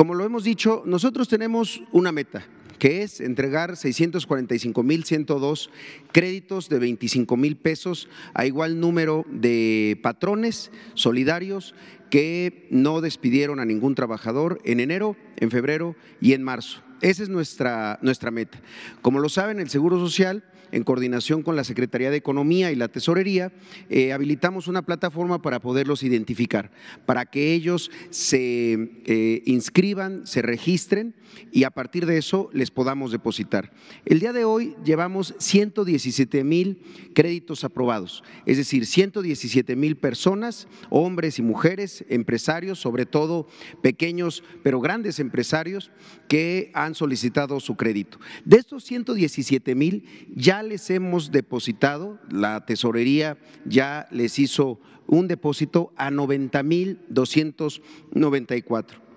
Como lo hemos dicho, nosotros tenemos una meta, que es entregar 645.102 créditos de 25 mil pesos a igual número de patrones solidarios que no despidieron a ningún trabajador en enero, en febrero y en marzo. Esa es nuestra, nuestra meta. Como lo saben, el Seguro Social en coordinación con la Secretaría de Economía y la Tesorería, eh, habilitamos una plataforma para poderlos identificar, para que ellos se eh, inscriban, se registren y a partir de eso les podamos depositar. El día de hoy llevamos 117 mil créditos aprobados, es decir, 117 mil personas, hombres y mujeres, empresarios, sobre todo pequeños pero grandes empresarios que han solicitado su crédito. De estos 117 mil ya les hemos depositado, la tesorería ya les hizo un depósito a 90 mil 294.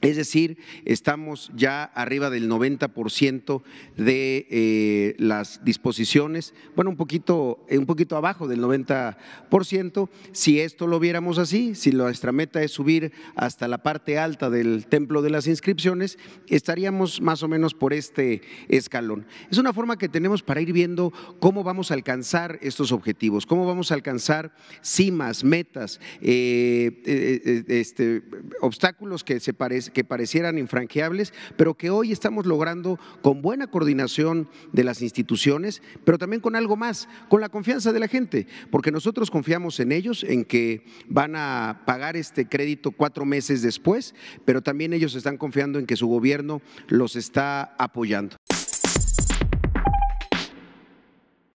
Es decir, estamos ya arriba del 90% de eh, las disposiciones, bueno, un poquito, eh, un poquito abajo del 90%. Si esto lo viéramos así, si nuestra meta es subir hasta la parte alta del templo de las inscripciones, estaríamos más o menos por este escalón. Es una forma que tenemos para ir viendo cómo vamos a alcanzar estos objetivos, cómo vamos a alcanzar cimas, metas, eh, este, obstáculos que se parecen que parecieran infranqueables, pero que hoy estamos logrando con buena coordinación de las instituciones, pero también con algo más, con la confianza de la gente, porque nosotros confiamos en ellos, en que van a pagar este crédito cuatro meses después, pero también ellos están confiando en que su gobierno los está apoyando.